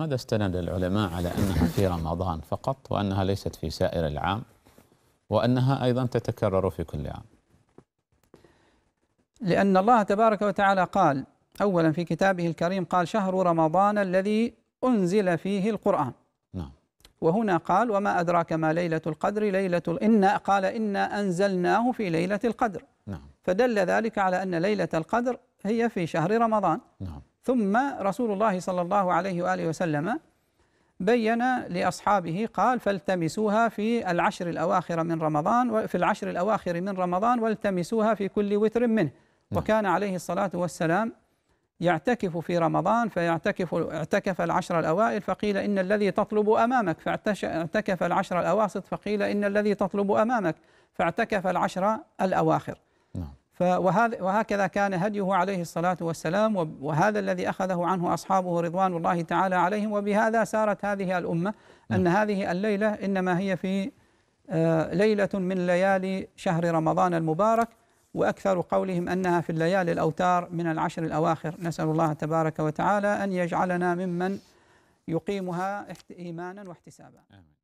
ماذا استند العلماء على أنها في رمضان فقط وأنها ليست في سائر العام وأنها أيضا تتكرر في كل عام لأن الله تبارك وتعالى قال أولا في كتابه الكريم قال شهر رمضان الذي أنزل فيه القرآن نعم وهنا قال وما أدراك ما ليلة القدر ليلة إنا قال إنا أنزلناه في ليلة القدر نعم فدل ذلك على أن ليلة القدر هي في شهر رمضان نعم ثم رسول الله صلى الله عليه واله وسلم بين لاصحابه قال فالتمسوها في العشر الاواخر من رمضان في العشر الاواخر من رمضان والتمسوها في كل وتر منه نعم. وكان عليه الصلاه والسلام يعتكف في رمضان فيعتكف اعتكف العشر الاوائل فقيل ان الذي تطلب امامك فاعتكف العشر الاواسط فقيل ان الذي تطلب امامك فاعتكف العشر الاواخر وهكذا كان هديه عليه الصلاة والسلام وهذا الذي أخذه عنه أصحابه رضوان الله تعالى عليهم وبهذا سارت هذه الأمة نعم. أن هذه الليلة إنما هي في آه، ليلة من ليالي شهر رمضان المبارك وأكثر قولهم أنها في الليالي الأوتار من العشر الأواخر نسأل الله تبارك وتعالى أن يجعلنا ممن يقيمها إيمانا واحتسابا آمين.